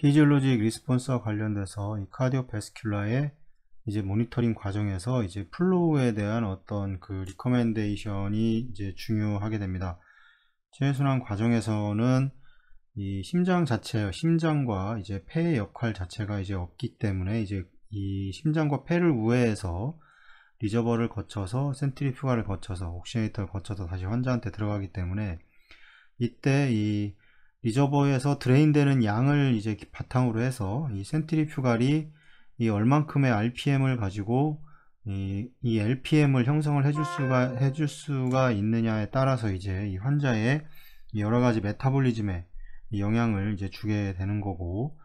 피지올로직 리스폰스와 관련돼서 이 카디오베스큘라의 이제 모니터링 과정에서 이제 플로우에 대한 어떤 그 리커멘데이션이 이제 중요하게 됩니다. 최순환 과정에서는 이 심장 자체, 심장과 이제 폐의 역할 자체가 이제 없기 때문에 이제 이 심장과 폐를 우회해서 리저버를 거쳐서 센트리퓨가를 거쳐서 옥시네이터를 거쳐서 다시 환자한테 들어가기 때문에 이때 이 리저버에서 드레인되는 양을 이제 바탕으로 해서 이 센트리퓨갈이 이 얼만큼의 RPM을 가지고 이, 이 LPM을 형성을 해줄 수가 해줄 수가 있느냐에 따라서 이제 이 환자의 여러 가지 메타볼리즘에 영향을 이제 주게 되는 거고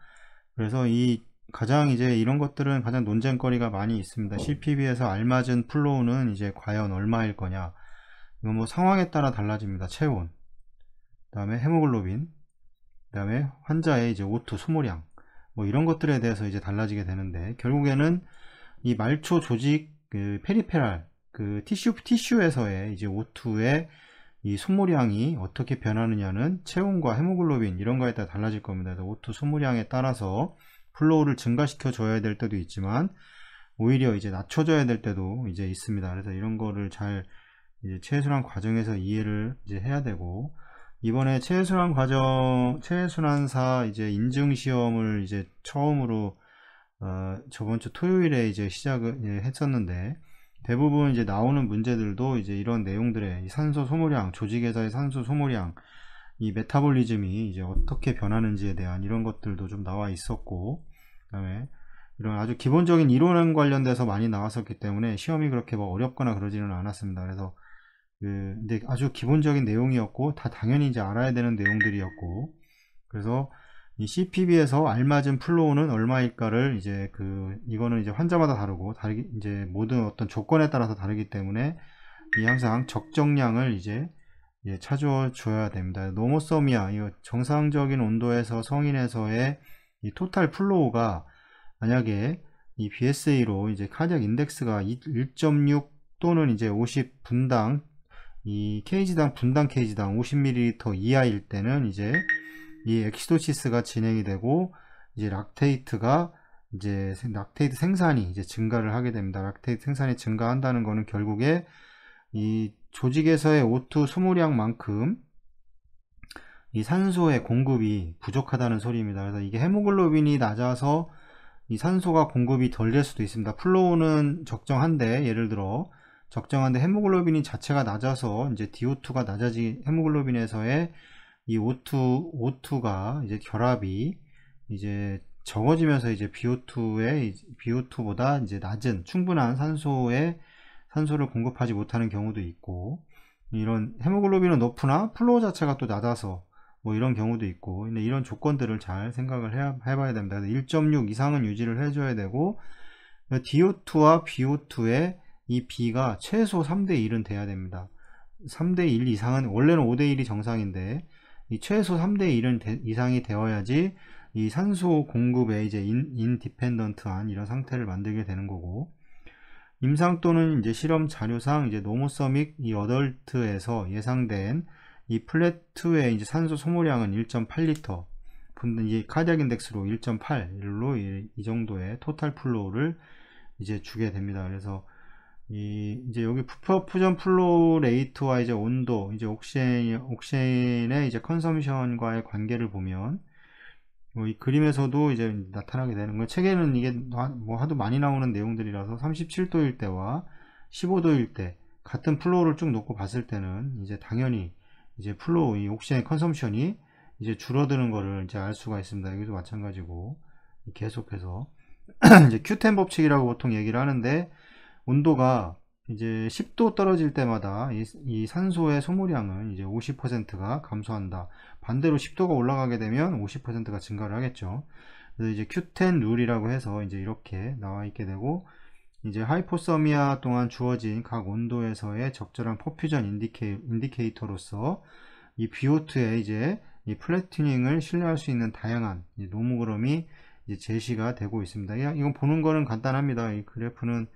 그래서 이 가장 이제 이런 것들은 가장 논쟁거리가 많이 있습니다. CPB에서 알맞은 플로우는 이제 과연 얼마일 거냐 이건 뭐 상황에 따라 달라집니다. 체온, 그 다음에 헤모글로빈, 그 다음에 환자의 이제 오투 소모량 뭐 이런 것들에 대해서 이제 달라지게 되는데 결국에는 이 말초 조직 그 페리페랄 그 티슈 티슈에서의 이제 오투의 이 소모량이 어떻게 변하느냐는 체온과 헤모글로빈 이런 거에 따라 달라질 겁니다. 그래서 오투 소모량에 따라서 플로우를 증가시켜 줘야 될 때도 있지만 오히려 이제 낮춰줘야 될 때도 이제 있습니다. 그래서 이런 거를 잘 이제 최소한 과정에서 이해를 이제 해야 되고 이번에 최순환 과정 최순환사 이제 인증 시험을 이제 처음으로 어, 저번 주 토요일에 이제 시작을 예, 했었는데 대부분 이제 나오는 문제들도 이제 이런 내용들의 산소 소모량, 조직에서의 산소 소모량, 이 메타볼리즘이 이제 어떻게 변하는지에 대한 이런 것들도 좀 나와 있었고, 그다음에 이런 아주 기본적인 이론 관련돼서 많이 나왔었기 때문에 시험이 그렇게 뭐 어렵거나 그러지는 않았습니다. 그래서 그 근데 아주 기본적인 내용이었고 다 당연히 이제 알아야 되는 내용들이었고 그래서 이 CPB에서 알맞은 플로우는 얼마일까를 이제 그 이거는 이제 환자마다 다르고 다르기 이제 모든 어떤 조건에 따라서 다르기 때문에 이 항상 적정량을 이제 예, 찾아 줘야 됩니다. 노모서미아 이 정상적인 온도에서 성인에서의 이 토탈 플로우가 만약에 이 BSA로 이제 카디아 인덱스가 1.6 또는 이제 50 분당 이 케이지당 분당 케이지당 50ml 이하일 때는 이제 이 엑시도시스가 진행이 되고 이제 락테이트가 이제 락테이트 생산이 이제 증가를 하게 됩니다. 락테이트 생산이 증가한다는 것은 결국에 이 조직에서의 O2 소모량만큼 이 산소의 공급이 부족하다는 소리입니다. 그래서 이게 헤모글로빈이 낮아서 이 산소가 공급이 덜 될 수도 있습니다. 플로우는 적정한데 예를 들어 적정한데 헤모글로빈이 자체가 낮아서 이제 DO2가 낮아지 헤모글로빈에서의 이 O2, O2가 이제 결합이 이제 적어지면서 이제 BO2의 BO2보다 이제 낮은 충분한 산소에 산소를 공급하지 못하는 경우도 있고 이런 헤모글로빈은 높으나 플로우 자체가 또 낮아서 뭐 이런 경우도 있고 이런 조건들을 잘 생각을 해, 봐야 됩니다. 1.6 이상은 유지를 해줘야 되고 DO2와 BO2의 이 B가 최소 3대1은 돼야 됩니다. 3대 1 이상은 원래는 5대1이 정상인데 이 최소 3대1은 되, 이상이 되어야지 이 산소 공급에 이제 인, 디펜던트한 이런 상태를 만들게 되는 거고 임상 또는 이제 실험 자료상 이제 노모서믹 이 어덜트에서 예상된 이 플랫2의 이제 산소 소모량은 1.8리터 분 이제 카디악 인덱스로 1.8로 이, 이 정도의 토탈 플로우를 이제 주게 됩니다. 그래서 이 이제 여기 푸전 플로 레이트와 이제 온도, 이제 옥션엔옥션의 이제 컨섬션과의 관계를 보면 어, 이 그림에서도 이제 나타나게 되는 거예요. 책에는 이게 뭐 하도 많이 나오는 내용들이라서 37도일 때와 15도일 때 같은 플로우를 쭉 놓고 봤을 때는 이제 당연히 이제 플로우 이옥션의 컨섬션이 이제 줄어드는 거를 이제 알 수가 있습니다. 여기도 마찬가지고 계속해서 이제 큐텐 법칙이라고 보통 얘기를 하는데 온도가 이제 10도 떨어질 때마다 이, 이 산소의 소모량은 이제 50%가 감소한다. 반대로 10도가 올라가게 되면 50%가 증가를 하겠죠. 그래서 이제 Q10 룰이라고 해서 이제 이렇게 나와 있게 되고 이제 하이포서미아 동안 주어진 각 온도에서의 적절한 퍼퓨전 인디케, 인디케이터로서 이 비오트의 이제 이 플래티닝을 신뢰할 수 있는 다양한 노무그럼이 제시가 되고 있습니다. 이건 보는 거는 간단합니다. 이 그래프는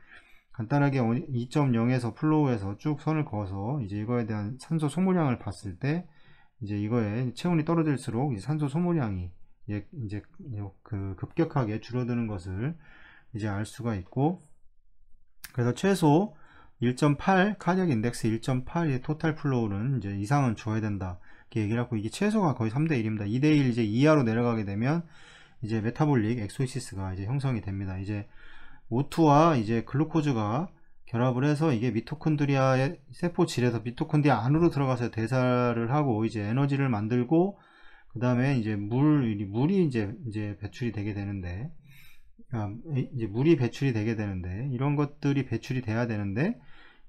간단하게 2.0에서 플로우에서 쭉 선을 그어서 이제 이거에 대한 산소 소모량을 봤을 때 이제 이거에 체온이 떨어질수록 산소 소모량이 예, 이제 그 급격하게 줄어드는 것을 이제 알 수가 있고 그래서 최소 1.8 카디악 인덱스 1.8의 토탈 플로우는 이제 이상은 줘야 된다 이렇게 얘기를 하고 이게 최소가 거의 3대 1입니다 2대 1 이제 이하로 내려가게 되면 이제 메타볼릭 엑소시스가 이제 형성이 됩니다 이제 O2와 이제 글루코즈가 결합을 해서 이게 미토콘드리아의 세포질에서 미토콘드리아 안으로 들어가서 대사를 하고 이제 에너지를 만들고 그 다음에 이제 물 물이 이제 이제 배출이 되게 되는데 아, 이제 물이 배출이 되게 되는데 이런 것들이 배출이 돼야 되는데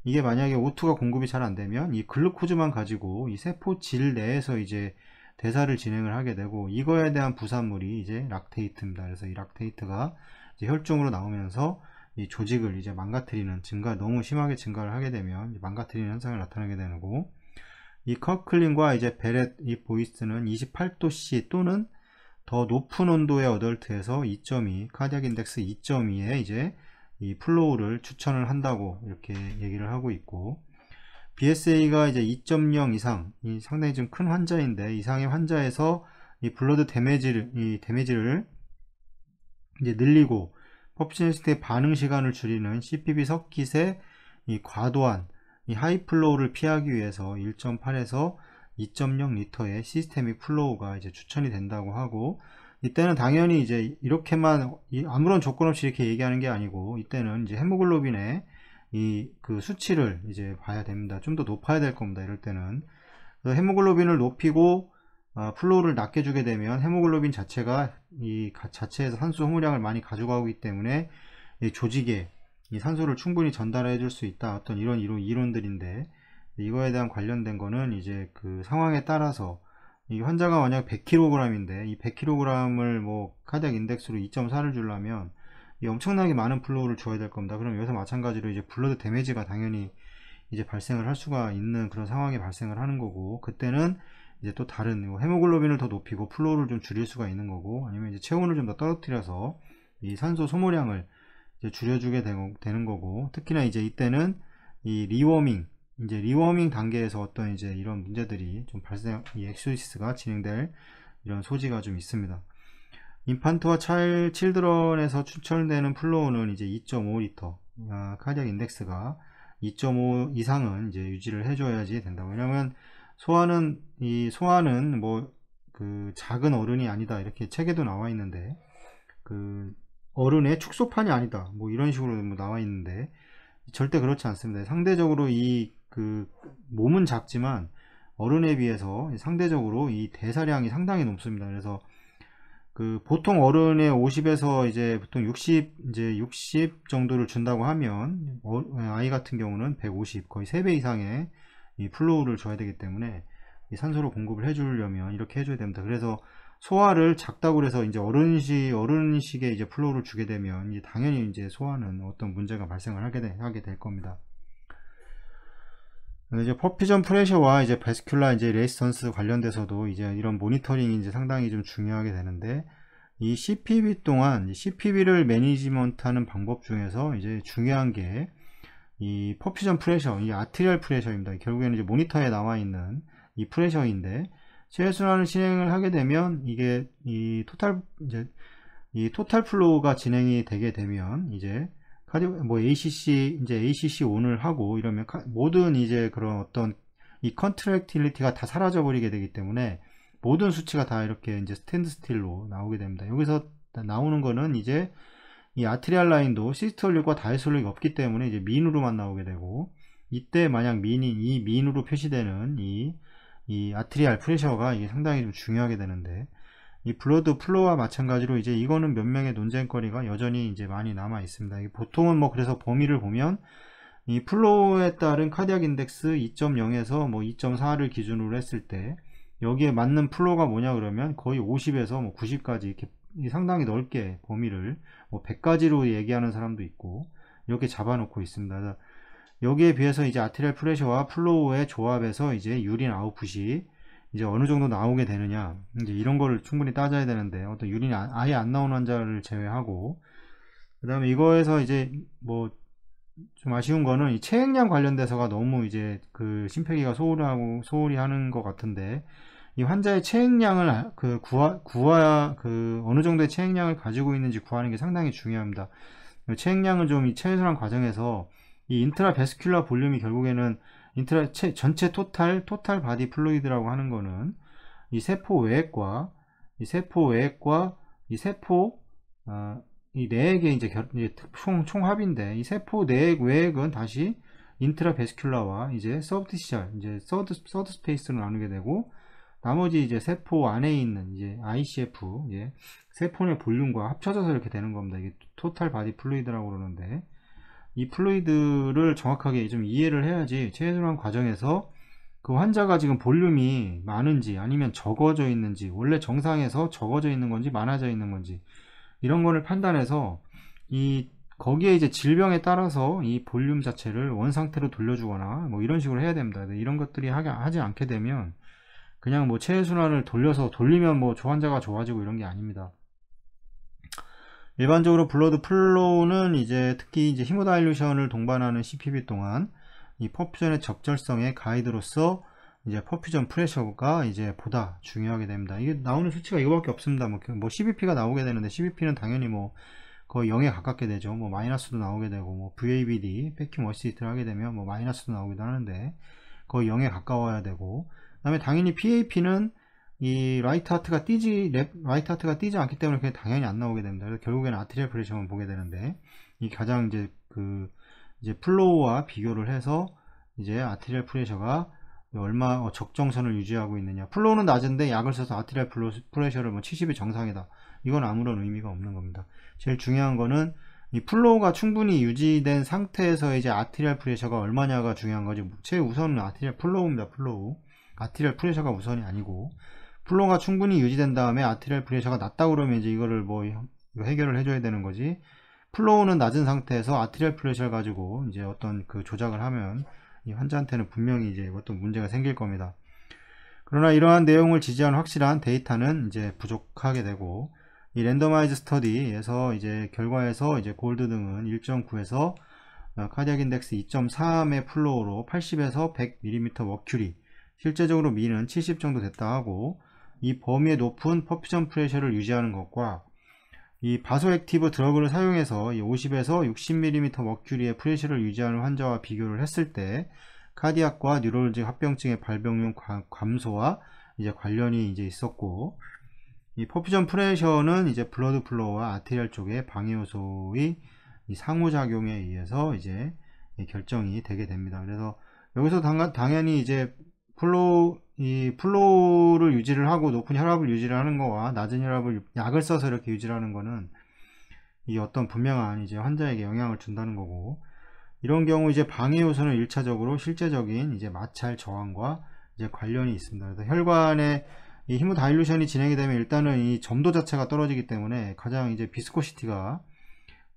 이게 만약에 O2가 공급이 잘 안 되면 이 글루코즈만 가지고 이 세포질 내에서 이제 대사를 진행을 하게 되고 이거에 대한 부산물이 이제 락테이트입니다. 그래서 이 락테이트가 혈중으로 나오면서 이 조직을 이제 망가뜨리는 증가 너무 심하게 증가를 하게 되면 망가뜨리는 현상을 나타내게 되는 거고 이 커클린과 이제 베렛 이 보이스는 28도씨 또는 더 높은 온도의 어덜트에서 2.2 카디악 인덱스 2.2에 이제 이 플로우를 추천을 한다고 이렇게 얘기를 하고 있고 BSA가 이제 2.0 이상, 이 상당히 좀 큰 환자인데 이상의 환자에서 이 블러드 데미지를 이 데미지를 이제 늘리고 퍼프시니스트의 반응 시간을 줄이는 CPB 석킷의 이 과도한 이 하이 플로우를 피하기 위해서 1.8에서 2.0 리터의 시스템이 플로우가 이제 추천이 된다고 하고 이때는 당연히 이제 이렇게만 아무런 조건 없이 이렇게 얘기하는 게 아니고 이때는 이제 헤모글로빈의 이그 수치를 이제 봐야 됩니다. 좀 더 높아야 될 겁니다. 이럴 때는 헤모글로빈을 높이고 어, 플로우를 낮게 주게 되면 헤모글로빈 자체가 이 자체에서 산소 허물량을 많이 가져가기 때문에 이 조직에 이 산소를 충분히 전달해 줄 수 있다. 어떤 이런 이론, 이론들인데 이거에 대한 관련된 거는 이제 그 상황에 따라서 이 환자가 만약 100kg인데 이 100kg을 뭐카디아 인덱스로 2.4를 주려면 엄청나게 많은 플로우를 줘야 될 겁니다. 그럼 여기서 마찬가지로 이제 블러드 데미지가 당연히 이제 발생을 할 수가 있는 그런 상황이 발생을 하는 거고 그때는 이제 또 다른 뭐 헤모글로빈을 더 높이고 플로우를 좀 줄일 수가 있는 거고 아니면 이제 체온을 좀 더 떨어뜨려서 이 산소 소모량을 줄여주게 되는 거고 특히나 이제 이때는 이 리워밍 이제 리워밍 단계에서 어떤 이제 이런 문제들이 좀 발생 이 엑소시스가 진행될 이런 소지가 좀 있습니다. 인판트와 차일 칠드런에서 추천되는 플로우는 이제 2.5리터 아, 카디아 인덱스가 2.5 이상은 이제 유지를 해줘야지 된다. 왜냐하면 소화는이소화는뭐 그 작은 어른이 아니다 이렇게 책에도 나와 있는데 그 어른의 축소판이 아니다 뭐 이런 식으로 뭐 나와 있는데 절대 그렇지 않습니다. 상대적으로 이 그 몸은 작지만 어른에 비해서 상대적으로 이 대사량이 상당히 높습니다. 그래서 그 보통 어른의 50에서 이제 보통 60 이제 60 정도를 준다고 하면 어, 예, 아이 같은 경우는 150 거의 3배 이상의 이 플로우를 줘야 되기 때문에 이 산소를 공급을 해주려면 이렇게 해줘야 됩니다. 그래서 소화를 작다고 그래서 이제 어른식 어른식의 이제 플로우를 주게 되면 이제 당연히 이제 소화는 어떤 문제가 발생을 하게, 되, 하게 될 겁니다. 이제 퍼피전 프레셔와 이제 베스큘라 이제 레지스턴스 관련돼서도 이제 이런 모니터링이 이제 상당히 좀 중요하게 되는데 이 CPB 동안 CPB를 매니지먼트하는 방법 중에서 이제 중요한 게이 퍼피전 프레셔, 이 아트리얼 프레셔입니다. 결국에는 이제 모니터에 나와 있는 이 프레셔인데 최순환을 진행을 하게 되면 이게 이 토탈 이제 이 토탈 플로우가 진행이 되게 되면 이제 뭐 ACC 이제 ACC 오을 하고 이러면 모든 이제 그런 어떤 이 컨트랙틸리티가 다 사라져 버리게 되기 때문에 모든 수치가 다 이렇게 이제 스탠드스틸로 나오게 됩니다. 여기서 나오는 거는 이제 이 아트리알 라인도 시스톨릭과 다이솔릭이 없기 때문에 이제 민으로만 나오게 되고 이때 만약 민이 이 민으로 표시되는 이 이 아트리알 프레셔가 이게 상당히 좀 중요하게 되는데 이 블러드 플로와 마찬가지로 이제 이거는 몇 명의 논쟁거리가 여전히 이제 많이 남아 있습니다. 보통은 뭐 그래서 범위를 보면 이 플로우에 따른 카디악 인덱스 2.0에서 뭐 2.4를 기준으로 했을 때 여기에 맞는 플로우가 뭐냐 그러면 거의 50에서 뭐 90까지 이렇게 상당히 넓게 범위를 뭐1 0 0까지로 얘기하는 사람도 있고 이렇게 잡아놓고 있습니다. 여기에 비해서 이제 아트리얼 프레셔와 플로우의 조합에서 이제 유린 아웃풋이 이제 어느 정도 나오게 되느냐 이제 이런 거를 충분히 따져야 되는데 어떤 유린이 아, 아예 안 나오는 환자를 제외하고 그 다음에 이거에서 이제 뭐 좀 아쉬운 거는 이 체액량 관련돼서가 너무 이제 그 심폐기가 소홀하고 소홀히 하는 것 같은데 이 환자의 체액량을 아, 그 구하 구하 그 어느 정도의 체액량을 가지고 있는지 구하는 게 상당히 중요합니다. 체액량은 좀이 최소한 과정에서 이 인트라베스큘라 볼륨이 결국에는 인트라 체, 전체 토탈 토탈 바디 플루이드라고 하는 거는 이 세포 외액과이 세포 외액과이 세포 어, 이 내핵의 이제 결, 총, 총합인데 이 세포 내핵 외액은 다시 인트라베스큘라와 이제 서브티시 이제 서드 서드 스페이스로 나누게 되고 나머지 이제 세포 안에 있는 이제 ICF 예, 세포의 볼륨과 합쳐져서 이렇게 되는 겁니다. 이게 토탈 바디 플루이드라고 그러는데 이 플루이드를 정확하게 좀 이해를 해야지 체외순환 과정에서 그 환자가 지금 볼륨이 많은지 아니면 적어져 있는지 원래 정상에서 적어져 있는 건지 많아져 있는 건지 이런 거를 판단해서 이 거기에 이제 질병에 따라서 이 볼륨 자체를 원 상태로 돌려주거나 뭐 이런 식으로 해야 됩니다. 이런 것들이 하지 않게 되면 그냥 뭐 체외순환을 돌려서 돌리면 뭐 조환자가 좋아지고 이런 게 아닙니다. 일반적으로 블러드 플로우는 이제 특히 이제 히모다일루션을 동반하는 CPB 동안 이 퍼퓨전의 적절성의 가이드로서 이제 퍼퓨전 프레셔가 이제 보다 중요하게 됩니다. 이게 나오는 수치가 이거밖에 없습니다. 뭐, 그 뭐 CBP가 나오게 되는데 CBP는 당연히 뭐 거의 0에 가깝게 되죠. 뭐 마이너스도 나오게 되고 뭐 VABD 패킹어시트를 하게 되면 뭐 마이너스도 나오기도 하는데 거의 0에 가까워야 되고 그다음에 당연히 PAP는 이 라이트 하트가 띄지 랩, 라이트 하트가 띄지 않기 때문에 그게 당연히 안 나오게 됩니다. 그래서 결국에는 아트리얼 프레셔만 보게 되는데 이 가장 이제 그 이제 플로우와 비교를 해서 이제 아트리얼 프레셔가 얼마 어, 적정선을 유지하고 있느냐. 플로우는 낮은데 약을 써서 아트리얼 프레셔를 뭐 70이 정상이다. 이건 아무런 의미가 없는 겁니다. 제일 중요한 거는 이 플로우가 충분히 유지된 상태에서 이제 아트리얼 프레셔가 얼마냐가 중요한 거지. 제일 우선은 아트리얼 플로우입니다. 플로우. 아트리얼 프레셔가 우선이 아니고 플로가 충분히 유지된 다음에 아트리얼 프레셔가 낮다 그러면 이제 이거를 뭐 해결을 해줘야 되는 거지 플로우는 낮은 상태에서 아트리얼 프레셔를 가지고 이제 어떤 그 조작을 하면 이 환자한테는 분명히 이제 어떤 문제가 생길 겁니다. 그러나 이러한 내용을 지지한 확실한 데이터는 이제 부족하게 되고 이 랜더마이즈 스터디에서 이제 결과에서 이제 골드 등은 1.9에서 어, 카디악 인덱스 2.3의 플로우로 80에서 100mm 머큐리 실제적으로 미는 70 정도 됐다 하고 이 범위의 높은 퍼퓨전 프레셔를 유지하는 것과 이 바소 액티브 드러그를 사용해서 50에서 60mm 머큐리의 프레셔를 유지하는 환자와 비교를 했을 때 카디악과 뉴로지 합병증의 발병률 감소와 이제 관련이 이제 있었고 이 퍼퓨전 프레셔는 이제 블러드 플로어와 아테리얼 쪽의 방해 요소의 이 상호작용에 의해서 이제 결정이 되게 됩니다. 그래서 여기서 당연히 이제 플로 이 플로우를 유지를 하고 높은 혈압을 유지를 하는 거와 낮은 혈압을 약을 써서 이렇게 유지를 하는 거는 이 어떤 분명한 이제 환자에게 영향을 준다는 거고 이런 경우 이제 방해 요소는 일차적으로 실제적인 이제 마찰 저항과 이제 관련이 있습니다. 그래서 혈관에 이 히모다일루션이 진행이 되면 일단은 이 점도 자체가 떨어지기 때문에 가장 이제 비스코시티가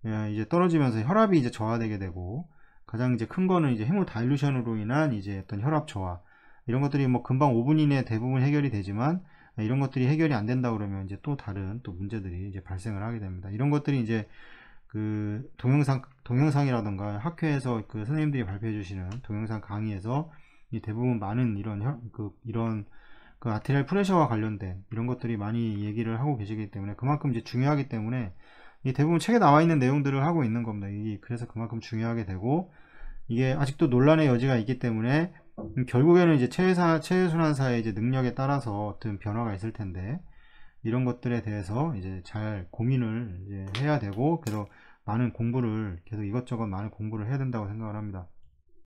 예, 이제 떨어지면서 혈압이 이제 저하되게 되고 가장 이제 큰 거는 이제 히모다일루션으로 인한 이제 어떤 혈압 저하 이런 것들이 뭐 금방 5분 이내 대부분 해결이 되지만 이런 것들이 해결이 안 된다 그러면 이제 또 다른 또 문제들이 이제 발생을 하게 됩니다. 이런 것들이 이제 그 동영상 동영상이라든가 학회에서 그 선생님들이 발표해 주시는 동영상 강의에서 이 대부분 많은 이런 그 이런 그 아테리알 프레셔와 관련된 이런 것들이 많이 얘기를 하고 계시기 때문에 그만큼 이제 중요하기 때문에 이 대부분 책에 나와 있는 내용들을 하고 있는 겁니다. 이 그래서 그만큼 중요하게 되고 이게 아직도 논란의 여지가 있기 때문에 음, 결국에는 이제 체외사, 체순환사의 이제 능력에 따라서 어떤 변화가 있을 텐데, 이런 것들에 대해서 이제 잘 고민을 이제 해야 되고, 계속 많은 공부를, 계속 이것저것 많은 공부를 해야 된다고 생각을 합니다.